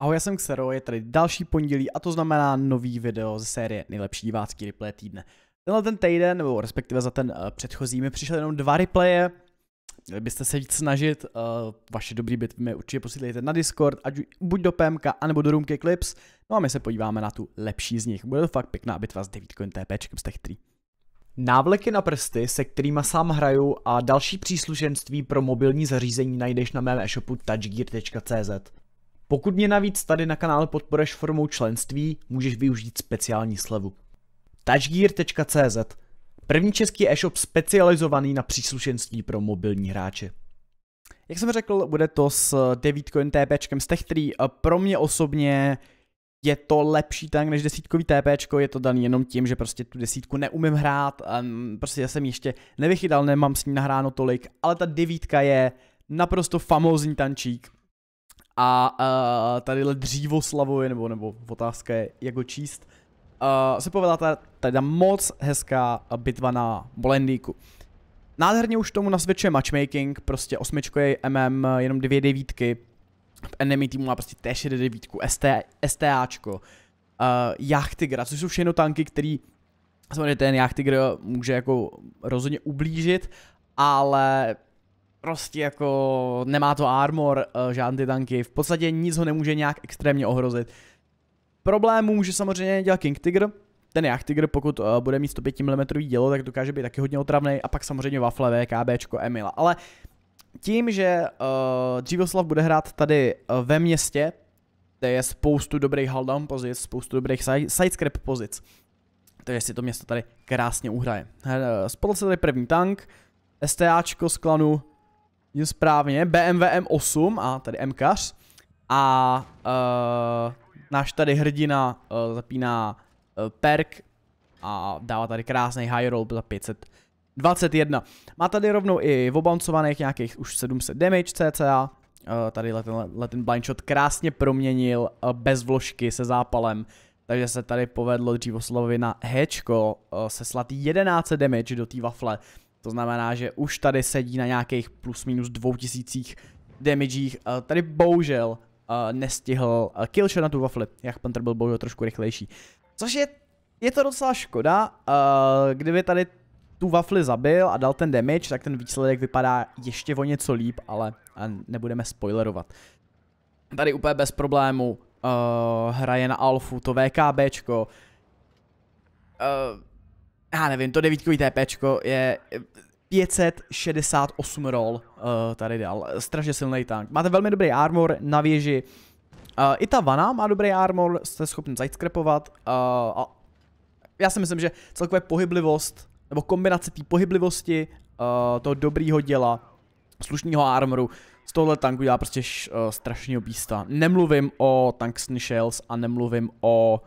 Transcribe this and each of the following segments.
Ahoj, já jsem Xero, je tady další pondělí a to znamená nový video ze série Nejlepší divácký replay týdne. Tenhle ten týden, nebo respektive za ten uh, předchozí, mi přišly jenom dva replaye. Měli byste se víc snažit, uh, vaše dobrý bitvy mi určitě posílejte na Discord, ať buď do PMK, anebo do Roomky Clips. No a my se podíváme na tu lepší z nich. Bude to fakt pěkná bitva s 9 TP, z těch tří. Návleky na prsty, se kterými sám hraju a další příslušenství pro mobilní zařízení najdeš na mém e-shopu touchgear.cz. Pokud mě navíc tady na kanále podporeš formou členství, můžeš využít speciální slevu. Touchgear.cz První český e-shop specializovaný na příslušenství pro mobilní hráče. Jak jsem řekl, bude to s 9 TPčkem z těch, který pro mě osobně je to lepší tank než desítkový TP, je to daný jenom tím, že prostě tu desítku neumím hrát, prostě já jsem ještě nevychytal, nemám s ní nahráno tolik, ale ta devítka je naprosto famózní tančík, a uh, tadyhle dřívo slavuje, nebo, nebo otázka je, jak ho číst, uh, se povedla ta, moc hezká bitva na Blendíku. Nádherně už tomu nasvědčuje matchmaking, prostě osmičkový MM, jenom dvě devítky. V enemy týmu má prostě T6 devítku, ST, STAčko, uh, Jachtigra, což jsou všechno tanky, který samozřejmě ten Jachtigr může jako rozhodně ublížit, ale prostě jako nemá to armor, eh, žádné ty tanky, v podstatě nic ho nemůže nějak extrémně ohrozit. Problém může samozřejmě dělat King Tiger, ten Jach Tiger, pokud uh, bude mít 105 mm dělo, tak dokáže být taky hodně otravný a pak samozřejmě Waffle, VKB, Emila. Ale tím, že uh, Dřívoslav bude hrát tady uh, ve městě, kde je spoustu dobrých down pozic, spoustu dobrých sidescrap pozic. Takže si to město tady krásně uhraje. Spodl se tady první tank, STAčko z klanu, vidím správně, BMW M8 a tady MKař. A uh, náš tady hrdina uh, zapíná uh, perk a dává tady krásný high roll za 500 21. Má tady rovnou i obouncovaných nějakých už 700 damage cca. Tady tenhle ten blind shot krásně proměnil bez vložky se zápalem. Takže se tady povedlo dřív oslovovi na hečko seslat 11 damage do té wafle. To znamená, že už tady sedí na nějakých plus minus dvou tisících eh, Tady bohužel eh, nestihl eh, killshot na tu wafle, jak Panther byl bohužel trošku rychlejší. Což je, je to docela škoda, kdyby tady tu wafli zabil a dal ten damage, tak ten výsledek vypadá ještě o něco líp, ale nebudeme spoilerovat. Tady úplně bez problému uh, hraje na alfu to VKBčko. Uh, já nevím, to devítkový TPčko je 568 roll uh, tady dal, strašně silný tank. Máte velmi dobrý armor na věži, uh, i ta vana má dobrý armor, jste schopni zajtskrepovat. uh, eh, a já si myslím, že celkově pohyblivost, nebo kombinace té pohyblivosti, uh, toho dobrýho děla, slušného armoru, z tohle tanku dělá prostě š, uh, strašného bísta. Nemluvím o tank Shells a nemluvím o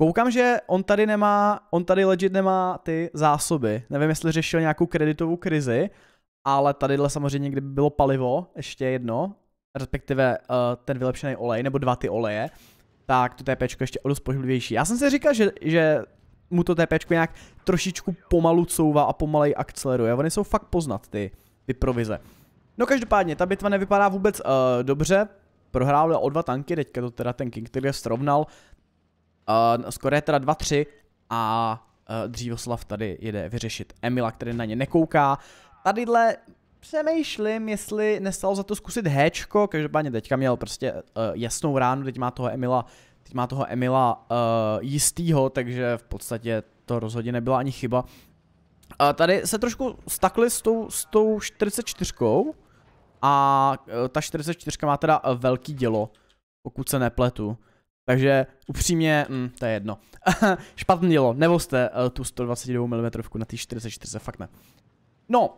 Koukám, že on tady nemá, on tady legit nemá ty zásoby. Nevím, jestli řešil nějakou kreditovou krizi, ale tadyhle samozřejmě, kdyby bylo palivo, ještě jedno, respektive uh, ten vylepšený olej, nebo dva ty oleje, tak to TP ještě o dost pohyblivější. Já jsem si říkal, že, že mu to TP nějak trošičku pomalu couvá a pomalej akceleruje. Oni jsou fakt poznat ty, ty provize. No každopádně, ta bitva nevypadá vůbec uh, dobře. Prohrál o dva tanky, teďka to teda ten King je srovnal, Uh, skoro je teda 2-3 a uh, Dřívoslav tady jede vyřešit Emila, který na ně nekouká. Tadyhle přemýšlím, jestli nestalo za to zkusit Hčko, každopádně teďka měl prostě uh, jasnou ránu, teď má toho Emila, teď má toho Emila uh, jistýho, takže v podstatě to rozhodně nebyla ani chyba. Uh, tady se trošku stakli s tou, s tou 44 a ta 44 má teda velký dělo, pokud se nepletu. Takže upřímně, mm, to je jedno. Špatný dělo, jste uh, tu 122 mm na té 44 fakt ne. No, uh,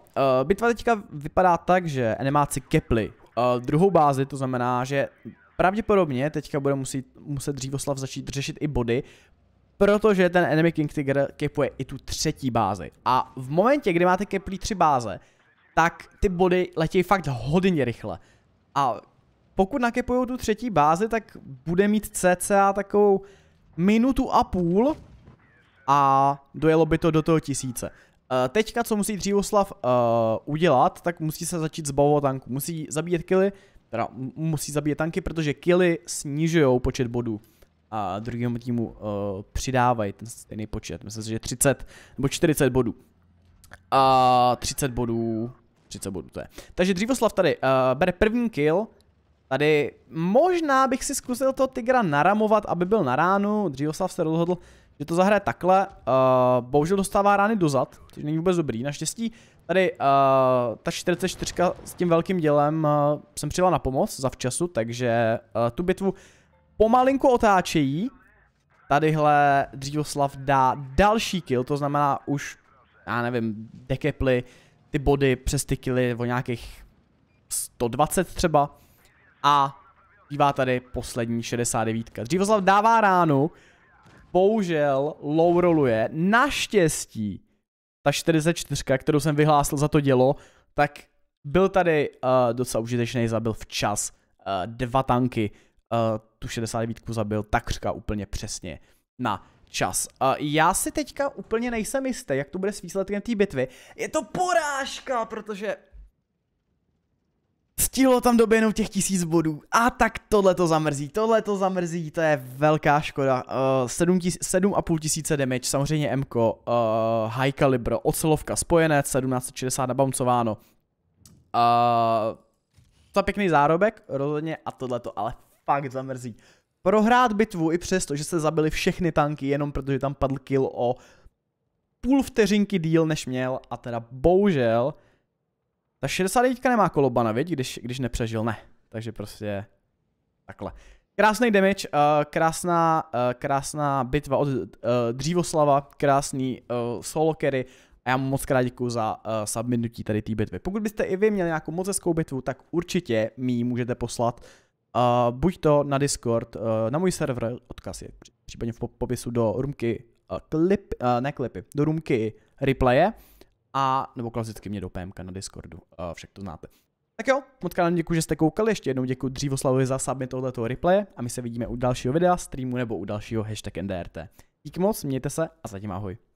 bitva teďka vypadá tak, že animáci kepli uh, druhou bázi, to znamená, že pravděpodobně teďka bude muset, muset Dřívoslav začít řešit i body, protože ten Enemy King Tiger kepuje i tu třetí bázi. A v momentě, kdy máte keplí tři báze, tak ty body letějí fakt hodně rychle. A pokud nakepujou tu třetí bázi, tak bude mít cca takovou minutu a půl a dojelo by to do toho tisíce. Eh, teďka, co musí Dřívoslav uh, udělat, tak musí se začít zbavovat tanku. Musí zabíjet kily, teda musí zabíjet tanky, protože kily snižují počet bodů a druhému týmu uh, přidávají ten stejný počet. Myslím si, že 30 nebo 40 bodů. A uh, 30 bodů, 30 bodů to je. Takže Dřívoslav tady uh, bere první kill, Tady možná bych si zkusil toho Tigra naramovat, aby byl na ránu. Dřívoslav se rozhodl, že to zahraje takhle. Uh, bohužel dostává rány dozad, což není vůbec dobrý. Naštěstí tady uh, ta 44 s tím velkým dělem uh, jsem přijela na pomoc za včasu, takže uh, tu bitvu pomalinku otáčejí. Tadyhle Dřívoslav dá další kill, to znamená už, já nevím, dekeply, ty body přes ty killy o nějakých 120 třeba a bývá tady poslední 69. Dřívoslav dává ránu, bohužel low rolluje, naštěstí ta 44, kterou jsem vyhlásil za to dělo, tak byl tady uh, docela užitečný, zabil včas uh, dva tanky, uh, tu 69 zabil takřka úplně přesně na čas. Uh, já si teďka úplně nejsem jistý, jak to bude s výsledkem té bitvy. Je to porážka, protože stihlo tam jenom těch tisíc bodů. A tak tohle to zamrzí, tohle to zamrzí, to je velká škoda. Uh, eh, 7,5 tisíce damage, samozřejmě MK, uh, eh, high caliber, ocelovka, spojené, 1760 nabamcováno. Uh, to je pěkný zárobek, rozhodně, a tohle to ale fakt zamrzí. Prohrát bitvu i přesto, že se zabili všechny tanky, jenom protože tam padl kill o půl vteřinky díl, než měl, a teda bohužel ta 69 nemá kolobana, viď, když, když nepřežil, ne. Takže prostě takhle. Krásný damage, uh, krásná, uh, krásná bitva od uh, Dřívoslava, krásný uh, solo carry a já mu moc krát děkuji za uh, submitnutí tady té bitvy. Pokud byste i vy měli nějakou moc hezkou bitvu, tak určitě mi ji můžete poslat. Uh, buď to na Discord, uh, na můj server, odkaz je případně v popisu do rumky uh, klip, uh, ne klipy, do rumky replaye a nebo klasicky mě do PMK na Discordu, uh, však to znáte. Tak jo, moc krát děkuji, že jste koukali, ještě jednou děkuji Dřívoslavovi za submit tohoto replaye a my se vidíme u dalšího videa, streamu nebo u dalšího hashtag NDRT. Díky moc, mějte se a zatím ahoj.